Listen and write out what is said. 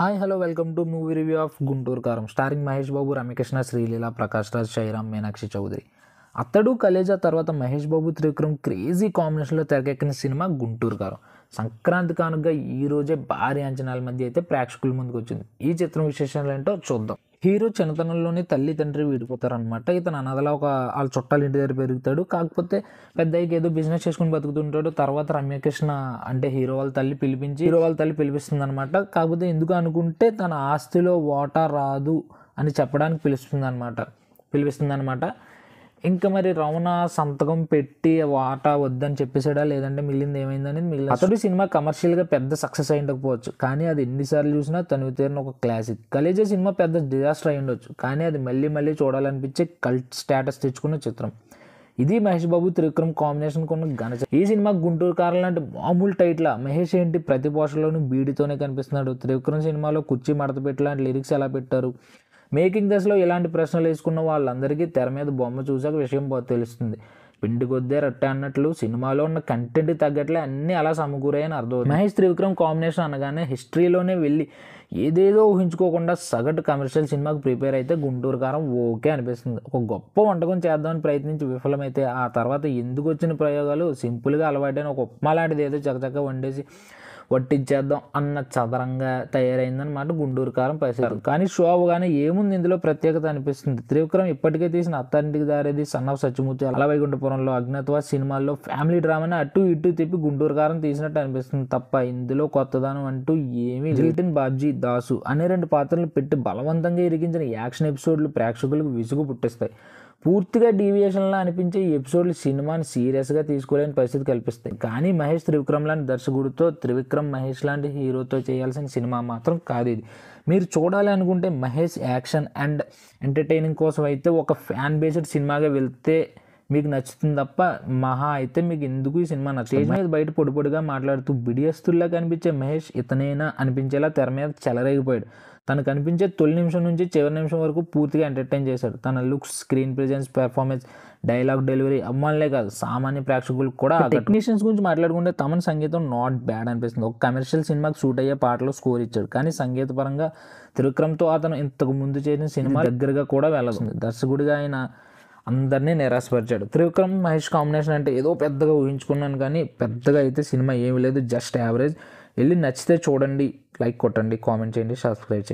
hi hello welcome to movie review of Guntur Kaaram starring Mahesh Babu Ramyakrishna Sreeleela Prakash Raj Sairam Meenakshi Chaudhary Athadu Khaleja తర్వాత మహేష్ బాబు Trivikram crazy కాంబినేషన్లో తెరకెక్కిన సినిమా గుంటూరు కారం సంక్రాంతి కానుక ఈరోజే భారీ అంచనాల మధ్య అయితే ప్రేక్షకుల ముందుకు వచ్చింది ఈ చిత్రం విశేషాలు ఏంటో చూద్దాం హీరో చిన్నతనంలోనే తల్లి తండ్రి విడిపోతారనమాట ఇతను అనదలా ఒక వాళ్ళ చుట్టాలు ఇంటి దగ్గర పెరుగుతాడు కాకపోతే పెద్దయ్యకి ఏదో బిజినెస్ చేసుకుని బతుకుతుంటాడు తర్వాత రమ్యకృష్ణ అంటే హీరో వాళ్ళ తల్లి పిలిపించి హీరో వాళ్ళ తల్లి పిలిపిస్తుంది అనమాట కాకపోతే ఎందుకు అనుకుంటే తన ఆస్తిలో వాటా రాదు అని చెప్పడానికి పిలుస్తుంది అనమాట పిలిపిస్తుంది అనమాట ఇంకా మరి రమణ సంతకం పెట్టి వాటా వద్దని చెప్పేసాడా లేదంటే మిగిలింది ఏమైందని మిగిలిన అతడు సినిమా కమర్షియల్గా పెద్ద సక్సెస్ అయి ఉండకపోవచ్చు కానీ అది ఎన్నిసార్లు చూసినా తను తీరిన ఒక క్లాసిక్ కలేజా సినిమా పెద్ద డిజాస్టర్ అయి ఉండొచ్చు కానీ అది మళ్ళీ మళ్ళీ చూడాలనిపించే కల్ట్ స్టేటస్ తెచ్చుకున్న చిత్రం ఇది మహేష్ బాబు త్రివిక్రమ్ కాంబినేషన్ కొన్న ఘన ఈ సినిమా గుంటూరు కారణం లాంటి మామూలు టైట్ల మహేష్ ఏంటి ప్రతి పోషలోనూ బీడితోనే కనిపిస్తున్నాడు త్రివిక్రమ్ సినిమాలో కుర్చీ మడత లాంటి లిరిక్స్ ఎలా పెట్టారు మేకింగ్ దశలో ఇలాంటి ప్రశ్నలు వేసుకున్న వాళ్ళందరికీ తెర మీద బొమ్మ చూసాక విషయం తెలుస్తుంది పిండి కొద్దే రట్ట అన్నట్లు సినిమాలో ఉన్న కంటెంట్ తగ్గట్లే అన్నీ అలా సమకూరాయని అర్థం మహేష్ త్రివిక్రమ్ కాంబినేషన్ అనగానే హిస్టరీలోనే వెళ్ళి ఏదేదో ఊహించుకోకుండా సగటు కమర్షియల్ సినిమాకు ప్రిపేర్ అయితే గుంటూరు కారం ఓకే అనిపిస్తుంది ఒక గొప్ప వంటకం చేద్దామని ప్రయత్నించి విఫలమైతే ఆ తర్వాత ఎందుకు వచ్చిన ప్రయోగాలు సింపుల్గా అలవాటైన ఒక ఉప్మా లాంటిది ఏదో చక్కచక్క వండేసి వట్టించేద్దాం అన్న చదరంగా తయారైందనమాట గుండూరు కారం పరిసరాలు కానీ శోభగానే ఏముంది ఇందులో ప్రత్యేకత అనిపిస్తుంది త్రివిక్రమ్ ఇప్పటికే తీసిన అత్తంటికి దారేది సన్న సత్యమూర్తి అలవైగుంటపురంలో అజ్ఞాతవా సినిమాల్లో ఫ్యామిలీ డ్రామాని అటు ఇటు తిప్పి గుండూరు కారం తీసినట్టు అనిపిస్తుంది తప్ప ఇందులో కొత్తదనం అంటూ ఏమీ రిటన్ బాబ్జీ దాసు అనే రెండు పాత్రలు పెట్టి బలవంతంగా ఇరిగించిన యాక్షన్ ఎపిసోడ్లు ప్రేక్షకులకు విసుగు పుట్టిస్తాయి పూర్తిగా డీవియేషన్లా అనిపించే ఈ ఎపిసోడ్లు సినిమాని సీరియస్గా తీసుకోలేని పరిస్థితి కల్పిస్తాయి కానీ మహేష్ త్రివిక్రమ్ లాంటి దర్శకుడితో త్రివిక్రమ్ మహేష్ లాంటి హీరోతో చేయాల్సిన సినిమా మాత్రం కాదు ఇది మీరు చూడాలి అనుకుంటే మహేష్ యాక్షన్ అండ్ ఎంటర్టైనింగ్ కోసం అయితే ఒక ఫ్యాన్ బేస్డ్ సినిమాగా వెళ్తే మీకు నచ్చుతుంది తప్ప మహా అయితే మీకు ఎందుకు ఈ సినిమా స్టేజ్ మీద బయట పొడి పొడిగా మాట్లాడుతూ బిడియస్తుల్లా కనిపించే మహేష్ ఇతనైనా అనిపించేలా తెర మీద చెలరేగిపోయాడు తను కనిపించే తొలి నిమిషం నుంచి చివరి నిమిషం వరకు పూర్తిగా ఎంటర్టైన్ చేశాడు తన looks screen presence performance dialogue delivery అమ్మాలనే కాదు సామాన్య ప్రేక్షకులకు కూడా టెక్నీషియన్స్ గురించి మాట్లాడుకుంటే తమన్ సంగీతం నాట్ బ్యాడ్ అనిపిస్తుంది ఒక కమర్షియల్ సినిమాకి సూట్ అయ్యే పాటలు స్కోర్ ఇచ్చాడు కానీ సంగీతపరంగా త్రివిక్రమ్తో అతను ఇంతకు ముందు చేసిన సినిమా దగ్గరగా కూడా వెళ్ళదు దర్శకుడిగా ఆయన అందరినీ నిరాశపరిచాడు త్రివిక్రమ్ మహేష్ కాంబినేషన్ అంటే ఏదో పెద్దగా ఊహించుకున్నాను కానీ పెద్దగా అయితే సినిమా ఏమీ లేదు జస్ట్ యావరేజ్ వెళ్ళి నచ్చితే చూడండి లైక్ కొట్టండి కామెంట్ చేయండి సబ్స్క్రైబ్ చేయండి